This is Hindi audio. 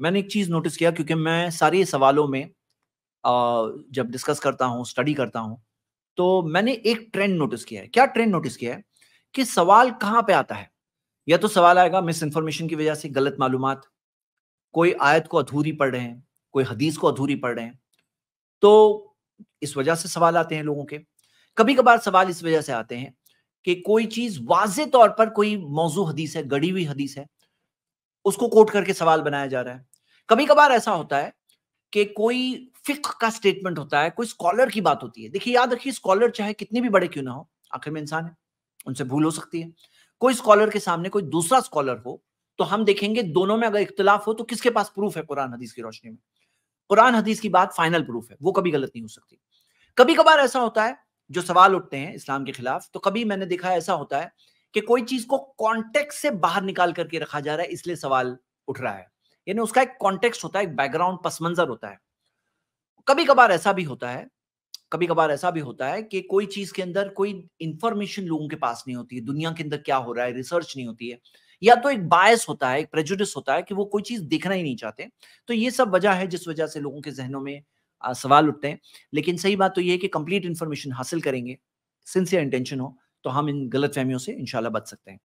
मैंने एक चीज नोटिस किया क्योंकि मैं सारे सवालों में आ, जब डिस्कस करता हूँ स्टडी करता हूँ तो मैंने एक ट्रेंड नोटिस किया है क्या ट्रेंड नोटिस किया है कि सवाल कहाँ पे आता है या तो सवाल आएगा मिस इन्फॉर्मेशन की वजह से गलत मालूम कोई आयत को अधूरी पढ़ रहे हैं कोई हदीस को अधूरी पढ़ रहे हैं तो इस वजह से सवाल आते हैं लोगों के कभी कभार सवाल इस वजह से आते हैं कि कोई चीज वाज तौर पर कोई मौजू हदीस है गड़ी हुई हदीस है उसको कोट करके सवाल बनाया जा रहा है कभी कभार ऐसा होता है कि कोई फिक का स्टेटमेंट होता है कोई स्कॉलर की बात होती है देखिए याद रखिए स्कॉलर चाहे कितने भी बड़े क्यों ना हो आखिर में इंसान है उनसे भूल हो सकती है कोई स्कॉलर के सामने कोई दूसरा स्कॉलर हो तो हम देखेंगे दोनों में अगर इख्तलाफ हो तो किसके पास प्रूफ है कुरान हदीस की रोशनी में कुरान हदीस की बात फाइनल प्रूफ है वो कभी गलत नहीं हो सकती कभी कभार ऐसा होता है जो सवाल उठते हैं इस्लाम के खिलाफ तो कभी मैंने देखा ऐसा होता है कि कोई चीज को कॉन्टेक्स्ट से बाहर निकाल करके रखा जा रहा है इसलिए सवाल उठ रहा है यानी उसका एक कॉन्टेक्स्ट होता है एक बैकग्राउंड पसमंजर होता है कभी कभार ऐसा भी होता है कभी कभार ऐसा भी होता है कि कोई चीज के अंदर कोई इंफॉर्मेशन लोगों के पास नहीं होती है दुनिया के अंदर क्या हो रहा है रिसर्च नहीं होती है या तो एक बायस होता है एक प्रेजुडिस होता है कि वो कोई चीज देखना ही नहीं चाहते तो ये सब वजह है जिस वजह से लोगों के जहनों में आ, सवाल उठते हैं लेकिन सही बात तो ये है कि कंप्लीट इंफॉर्मेशन हासिल करेंगे सिंसियर इंटेंशन हो तो हम इन गलत फहमियों से इनशाला बच सकते हैं